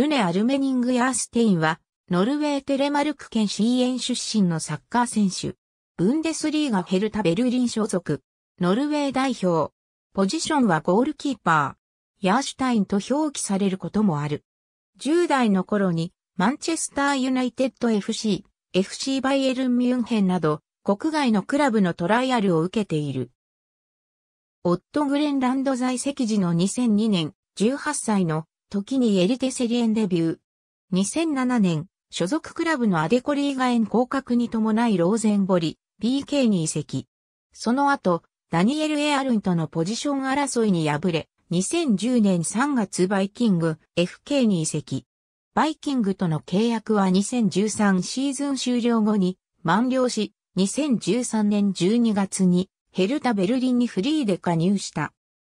ルネ・アルメニング・ヤーステインは、ノルウェーテレマルク県シーエン出身のサッカー選手。ブンデスリーガ・ヘルタ・ベルリン所属。ノルウェー代表。ポジションはゴールキーパー。ヤーシュタインと表記されることもある。10代の頃に、マンチェスター・ユナイテッド FC、FC バイエルン・ミュンヘンなど、国外のクラブのトライアルを受けている。オッグレンランド在籍時の2002年、18歳の時にエリテセリエンデビュー。2007年、所属クラブのアデコリーガエン降格に伴いローゼンボリ、PK に移籍。その後、ダニエル・エアルンとのポジション争いに敗れ、2010年3月バイキング FK に移籍。バイキングとの契約は2013シーズン終了後に満了し、2013年12月にヘルタ・ベルリンにフリーで加入した。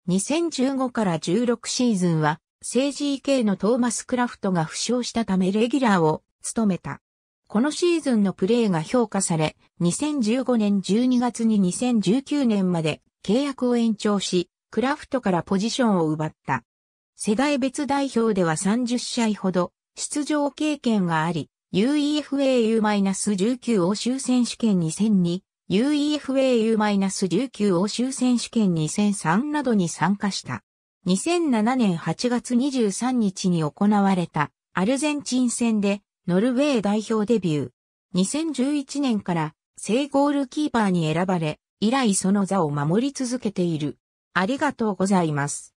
2015から16シーズンは政治系系のトーマス・クラフトが負傷したためレギュラーを務めた。このシーズンのプレーが評価され、2015年12月に2019年まで契約を延長し、クラフトからポジションを奪った。世代別代表では30試合ほど出場経験があり、UEFAU-19 欧州選手権2002、UEFAU-19 欧州選手権2003などに参加した。2007年8月23日に行われたアルゼンチン戦でノルウェー代表デビュー。2011年から正ゴールキーパーに選ばれ、以来その座を守り続けている。ありがとうございます。